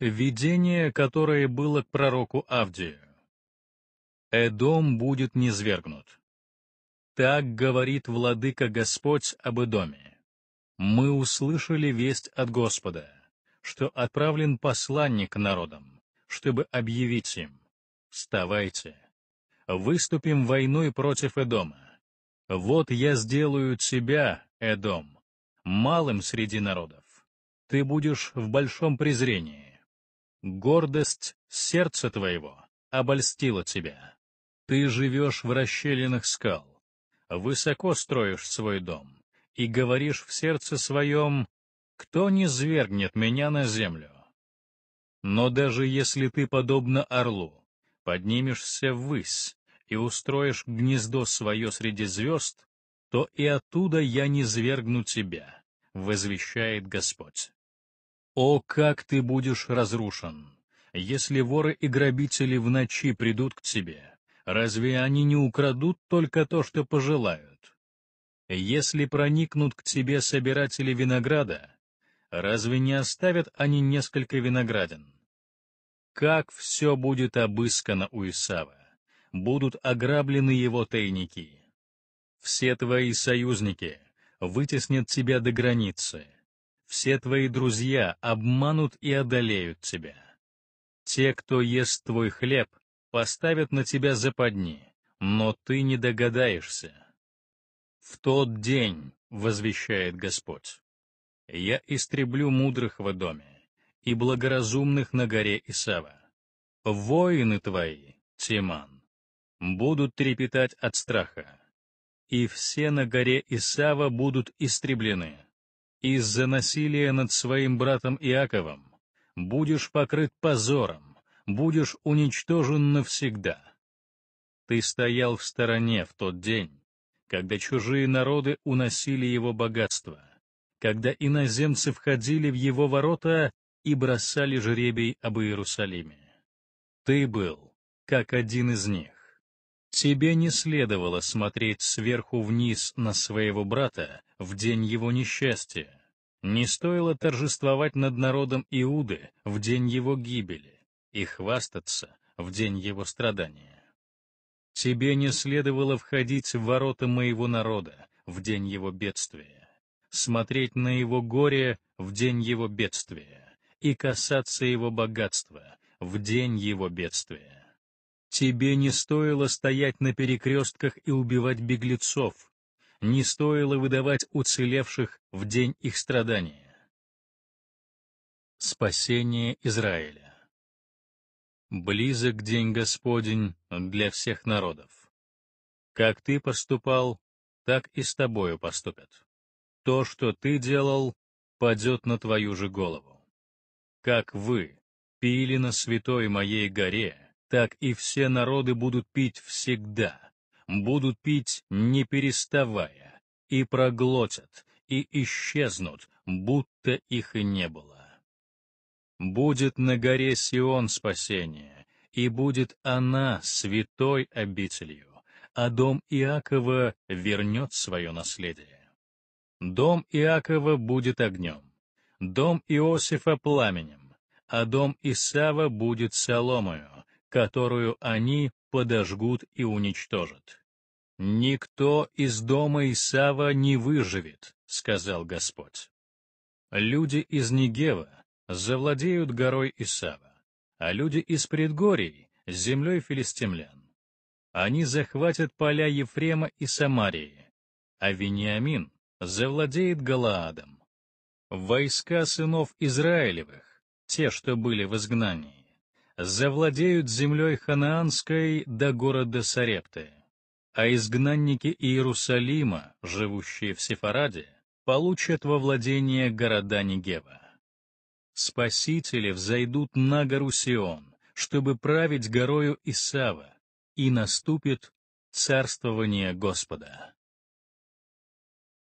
Видение, которое было к пророку Авдию. «Эдом будет низвергнут». Так говорит Владыка Господь об Эдоме. Мы услышали весть от Господа, что отправлен посланник народам, чтобы объявить им, «Вставайте, выступим войной против Эдома. Вот я сделаю тебя, Эдом, малым среди народов. Ты будешь в большом презрении, гордость сердца твоего обольстила тебя. Ты живешь в расщелинах скал, высоко строишь свой дом и говоришь в сердце своем, «Кто не звергнет меня на землю?» Но даже если ты, подобно орлу, поднимешься ввысь и устроишь гнездо свое среди звезд, то и оттуда я не звергну тебя, возвещает Господь. «О, как ты будешь разрушен! Если воры и грабители в ночи придут к тебе, разве они не украдут только то, что пожелают? Если проникнут к тебе собиратели винограда, разве не оставят они несколько виноградин? Как все будет обыскано у Исава, будут ограблены его тайники. Все твои союзники вытеснят тебя до границы» все твои друзья обманут и одолеют тебя. Те, кто ест твой хлеб, поставят на тебя западни, но ты не догадаешься. В тот день, — возвещает Господь, — я истреблю мудрых в доме и благоразумных на горе Исава. Воины твои, Тиман, будут трепетать от страха, и все на горе Исава будут истреблены из-за насилия над своим братом Иаковом будешь покрыт позором, будешь уничтожен навсегда. Ты стоял в стороне в тот день, когда чужие народы уносили его богатство, когда иноземцы входили в его ворота и бросали жребий об Иерусалиме. Ты был как один из них. Тебе не следовало смотреть сверху вниз на своего брата в день его несчастья. Не стоило торжествовать над народом Иуды в день его гибели и хвастаться в день его страдания. Тебе не следовало входить в ворота моего народа в день его бедствия, смотреть на его горе в день его бедствия и касаться его богатства в день его бедствия. Тебе не стоило стоять на перекрестках и убивать беглецов, не стоило выдавать уцелевших в день их страдания. Спасение Израиля Близок день Господень для всех народов. Как ты поступал, так и с тобою поступят. То, что ты делал, падет на твою же голову. Как вы пили на святой моей горе, так и все народы будут пить всегда, будут пить не переставая, и проглотят, и исчезнут, будто их и не было. Будет на горе Сион спасение, и будет она святой обителью, а дом Иакова вернет свое наследие. Дом Иакова будет огнем, дом Иосифа пламенем, а дом Исава будет соломою, которую они подожгут и уничтожат. «Никто из дома Исава не выживет», — сказал Господь. Люди из Негева завладеют горой Исава, а люди из предгорий — землей филистимлян. Они захватят поля Ефрема и Самарии, а Вениамин завладеет Галаадом. Войска сынов Израилевых, те, что были в изгнании, завладеют землей ханаанской до города Сарепты, а изгнанники Иерусалима, живущие в Сефараде, получат во владение города Негева. Спасители взойдут на гору Сион, чтобы править горою Исава, и наступит царствование Господа.